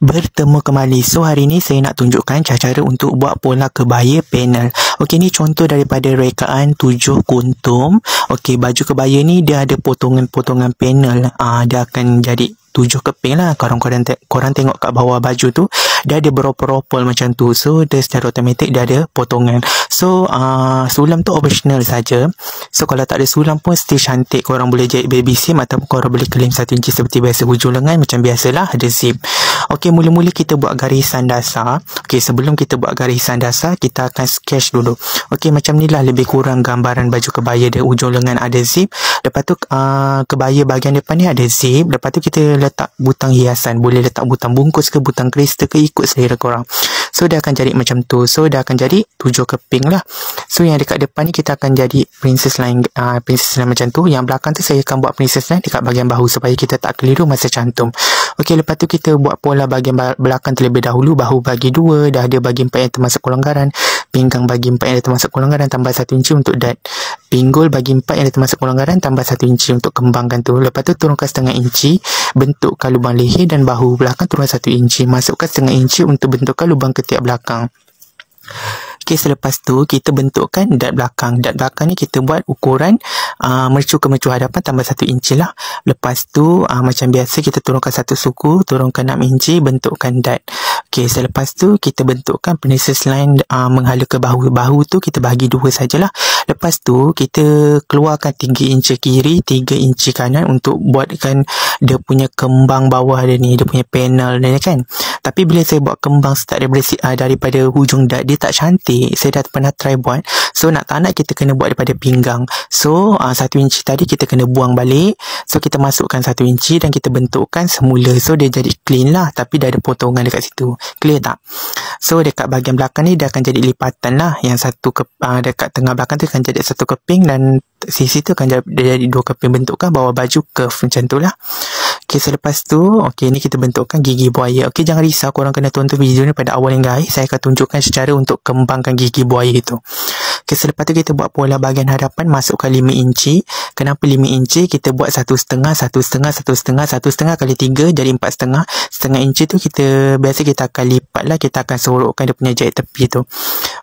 Bertemu kembali. So hari ni saya nak tunjukkan cara-cara untuk buat pola kebaya panel. Okey ni contoh daripada rekaan tujuh kuntum. Okey baju kebaya ni dia ada potongan-potongan panel. Ah dia akan jadi tujuh keping lah. Korang korang, te korang tengok kat bawah baju tu dia ada beropol-opol macam tu so dia secara automatik dia ada potongan so uh, sulam tu optional saja so kalau tak ada sulam pun still cantik korang boleh jahit baby seam ataupun korang boleh claim satu inci seperti biasa hujung lengan macam biasalah ada zip ok mula-mula kita buat garisan dasar ok sebelum kita buat garisan dasar kita akan sketch dulu ok macam ni lah lebih kurang gambaran baju kebaya dia hujung lengan ada zip lepas tu uh, kebaya bahagian depan ni ada zip lepas tu kita letak butang hiasan boleh letak butang bungkus ke butang kristal ke ikut selera korang. So, dia akan jadi macam tu. So, dia akan jadi tujuh keping lah. So, yang dekat depan ni kita akan jadi princess lain, uh, princess line macam tu. Yang belakang tu saya akan buat princess line dekat bahagian bahu supaya kita tak keliru masa cantum. Okey, lepas tu kita buat pola bahagian belakang terlebih dahulu. Bahu bagi dua, dah ada bahagian empat yang termasuk kelonggaran. Pinggang bagi empat yang termasuk kelonggaran tambah satu inci untuk dat pinggul bagi empat yang ada termasuk pelonggaran tambah satu inci untuk kembangkan tu. Lepas tu turunkan setengah inci, bentukkan lubang leher dan bahu belakang turun satu inci. Masukkan setengah inci untuk bentukkan lubang ketiak belakang. Okey, selepas tu kita bentukkan dad belakang. Dad belakang ni kita buat ukuran uh, mercu ke mercu hadapan tambah satu inci lah. Lepas tu uh, macam biasa kita turunkan satu suku, turunkan enam inci, bentukkan dad. Okey, selepas tu kita bentukkan penises lain uh, menghala ke bahu-bahu tu kita bagi dua sajalah. Lepas tu kita keluarkan 3 inci kiri, 3 inci kanan untuk buatkan dia punya kembang bawah dia ni, dia punya panel dia kan. Tapi bila saya buat kembang start daripada, uh, daripada hujung dad, dia tak cantik. Saya dah pernah try buat. So, nak tak nak kita kena buat daripada pinggang. So, uh, satu inci tadi kita kena buang balik. So, kita masukkan satu inci dan kita bentukkan semula. So, dia jadi clean lah. Tapi dah ada potongan dekat situ. Clear tak? So, dekat bahagian belakang ni dia akan jadi lipatan lah. Yang satu ke, uh, dekat tengah belakang tu akan jadi satu keping dan sisi tu akan jadi, jadi dua keping bentukkan bawah baju curve macam tu lah. Okey selepas tu, okey ni kita bentukkan gigi buaya. Okey jangan risau korang kena tonton video ni pada awal ni guys. Saya akan tunjukkan secara untuk kembangkan gigi buaya itu. Okey selepas tu kita buat pola bahagian hadapan, masukkan 5 inci. Kenapa 5 inci? Kita buat setengah, setengah, 1.5, setengah, 1.5, setengah kali 3 jadi 4.5. Setengah setengah inci tu kita, biasa kita akan lipat kita akan sorokkan dia punya jahit tepi tu.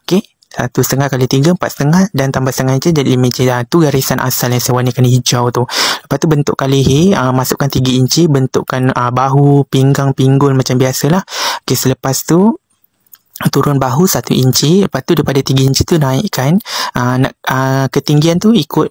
Okay. Satu setengah kali tiga, empat setengah dan tambah setengah je jadi lima inci. Ha, tu garisan asal yang saya warnakan hijau tu. Lepas tu kali leher, ha, ah, masukkan tiga inci, bentukkan ha, bahu, pinggang, pinggul macam biasalah. Okey, selepas tu turun bahu 1 inci lepas tu daripada 3 inci tu naikkan aa, nak, aa, ketinggian tu ikut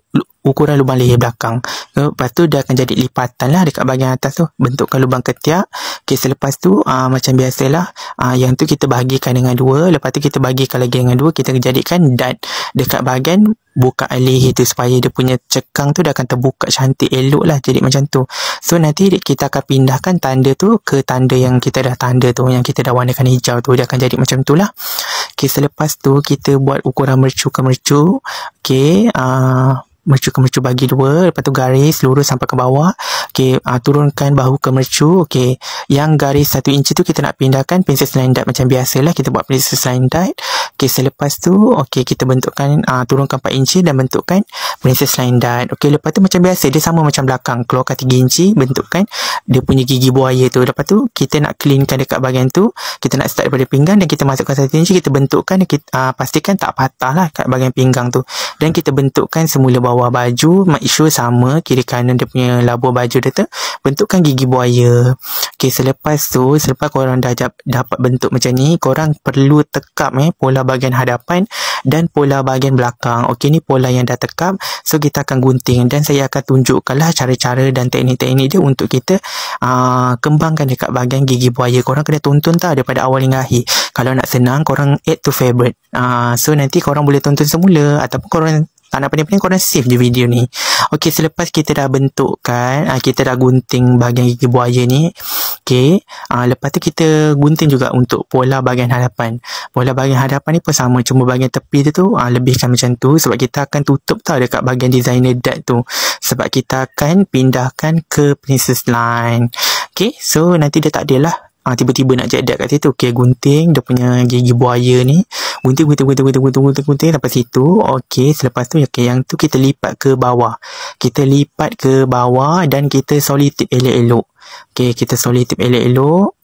ukuran lubang leher belakang. Lepas tu dia akan jadi lipatan lah dekat bahagian atas tu. Bentukkan lubang ketiak. Okay, selepas tu uh, macam biasalah uh, yang tu kita bahagikan dengan dua. Lepas tu kita bahagikan lagi dengan dua. Kita jadikan dart dekat bahagian buka leher itu supaya dia punya cekang tu dia akan terbuka cantik elok lah jadi macam tu. So nanti kita akan pindahkan tanda tu ke tanda yang kita dah tanda tu yang kita dah warnakan hijau tu dia akan jadi macam tu lah. Okay, selepas tu kita buat ukuran mercu ke mercu. Okay, uh, mercu-mercu bagi dua lepas tu garis lurus sampai ke bawah okey uh, turunkan bahu ke mercu okey yang garis satu inci tu kita nak pindahkan pensel slendat macam biasalah kita buat pensel slendat Okey, selepas tu, okey kita bentukkan uh, turunkan 4 inci dan bentukkan princess line dart. Okey, lepas tu macam biasa dia sama macam belakang. Keluarkan 3 inci, bentukkan dia punya gigi buaya tu. Lepas tu kita nak cleankan dekat bahagian tu. Kita nak start daripada pinggang dan kita masukkan 1 inci, kita bentukkan dan kita uh, pastikan tak patah lah kat bahagian pinggang tu. Dan kita bentukkan semula bawah baju, make sure sama kiri kanan dia punya labuh baju dia tu. Bentukkan gigi buaya. Okey, selepas tu, selepas korang dah dapat bentuk macam ni, korang perlu tekap eh pola bahagian hadapan dan pola bahagian belakang. Okey ni pola yang dah tekap. So kita akan gunting dan saya akan tunjukkanlah cara-cara dan teknik-teknik dia untuk kita aa, ah, kembangkan dekat bahagian gigi buaya. Korang kena tonton tak daripada awal hingga akhir. Kalau nak senang korang add to favorite. Aa, ah, so nanti korang boleh tonton semula ataupun korang tak nak pening-pening korang save je video ni. Okey selepas kita dah bentukkan, aa, ah, kita dah gunting bahagian gigi buaya ni okey uh, ah, lepas tu kita gunting juga untuk pola bahagian hadapan pola bahagian hadapan ni pun sama cuma bahagian tepi tu uh, ah, lebihkan macam tu sebab kita akan tutup tau dekat bahagian designer dad tu sebab kita akan pindahkan ke princess line okey so nanti dia tak adalah Ha, tiba-tiba nak jadat kat situ. Okay, gunting dia punya gigi buaya ni gunting gunting gunting gunting gunting gunting gunting sampai situ okey selepas tu okey yang tu kita lipat ke bawah kita lipat ke bawah dan kita solid tip elok-elok okey kita solid tip elok-elok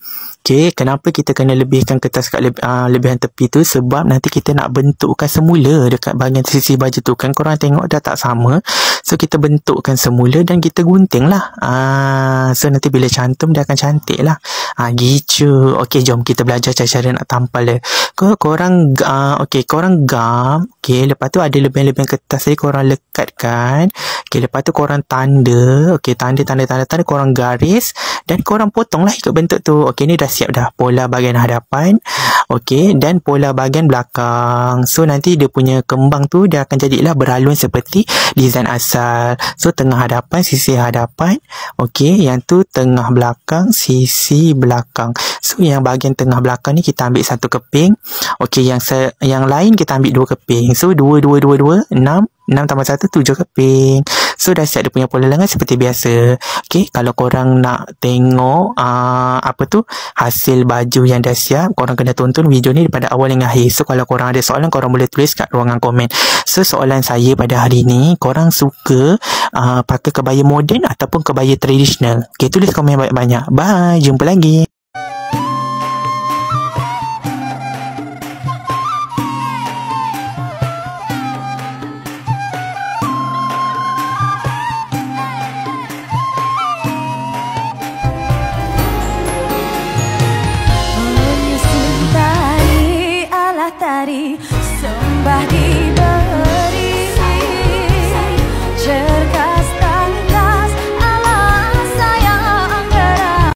Okay, kenapa kita kena lebihkan kertas kat lebi- uh, ah, lebihan tepi tu? Sebab nanti kita nak bentukkan semula dekat bahagian sisi baju tu. Kan korang tengok dah tak sama. So, kita bentukkan semula dan kita gunting lah. Uh, so, nanti bila cantum dia akan cantik lah. Uh, ah, gicu. Okay, jom kita belajar cara-cara nak tampal dia. Kau, korang, uh, okay, korang gam. Okay, lepas tu ada lebihan-lebihan kertas tadi korang lekatkan. Okay, lepas tu korang tanda. Okay, tanda, tanda, tanda, tanda. Korang garis. Dan korang potong lah ikut bentuk tu. Okay, ni dah siap dah pola bahagian hadapan okey dan pola bahagian belakang so nanti dia punya kembang tu dia akan jadilah beralun seperti desain asal so tengah hadapan sisi hadapan okey yang tu tengah belakang sisi belakang so yang bahagian tengah belakang ni kita ambil satu keping okey yang se- yang lain kita ambil dua keping so dua dua dua dua enam 6 tambah 1 7 keping So dah siap dia punya pola lengan seperti biasa Okay kalau korang nak tengok uh, Apa tu Hasil baju yang dah siap Korang kena tonton video ni daripada awal hingga akhir So kalau korang ada soalan korang boleh tulis kat ruangan komen So soalan saya pada hari ni Korang suka uh, pakai kebaya moden ataupun kebaya tradisional Okay tulis komen banyak-banyak Bye jumpa lagi